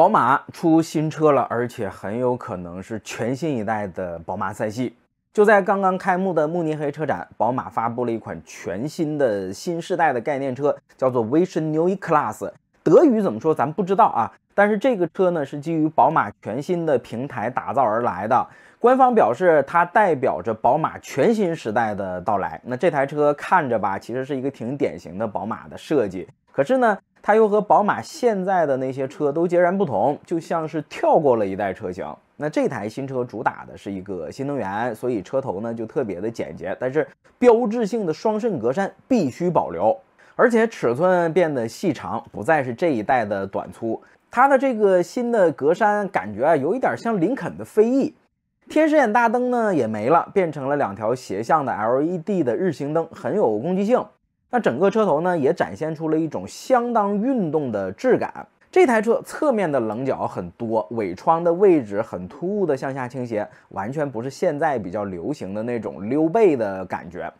宝马出新车了，而且很有可能是全新一代的宝马赛系。就在刚刚开幕的慕尼黑车展，宝马发布了一款全新的新时代的概念车，叫做 Vision New E Class。德语怎么说咱不知道啊，但是这个车呢是基于宝马全新的平台打造而来的。官方表示它代表着宝马全新时代的到来。那这台车看着吧，其实是一个挺典型的宝马的设计。可是呢？它又和宝马现在的那些车都截然不同，就像是跳过了一代车型。那这台新车主打的是一个新能源，所以车头呢就特别的简洁，但是标志性的双肾格栅必须保留，而且尺寸变得细长，不再是这一代的短粗。它的这个新的格栅感觉啊，有一点像林肯的飞翼，天使眼大灯呢也没了，变成了两条斜向的 LED 的日行灯，很有攻击性。那整个车头呢，也展现出了一种相当运动的质感。这台车侧面的棱角很多，尾窗的位置很突兀的向下倾斜，完全不是现在比较流行的那种溜背的感觉。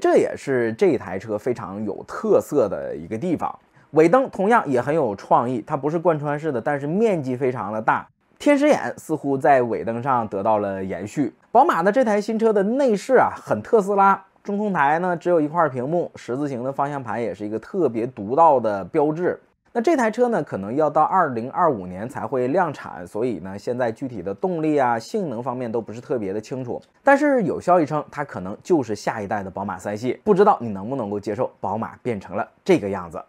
这也是这台车非常有特色的一个地方。尾灯同样也很有创意，它不是贯穿式的，但是面积非常的大。天使眼似乎在尾灯上得到了延续。宝马的这台新车的内饰啊，很特斯拉。中控台呢只有一块屏幕，十字形的方向盘也是一个特别独到的标志。那这台车呢，可能要到二零二五年才会量产，所以呢，现在具体的动力啊、性能方面都不是特别的清楚。但是有消息称，它可能就是下一代的宝马三系，不知道你能不能够接受宝马变成了这个样子。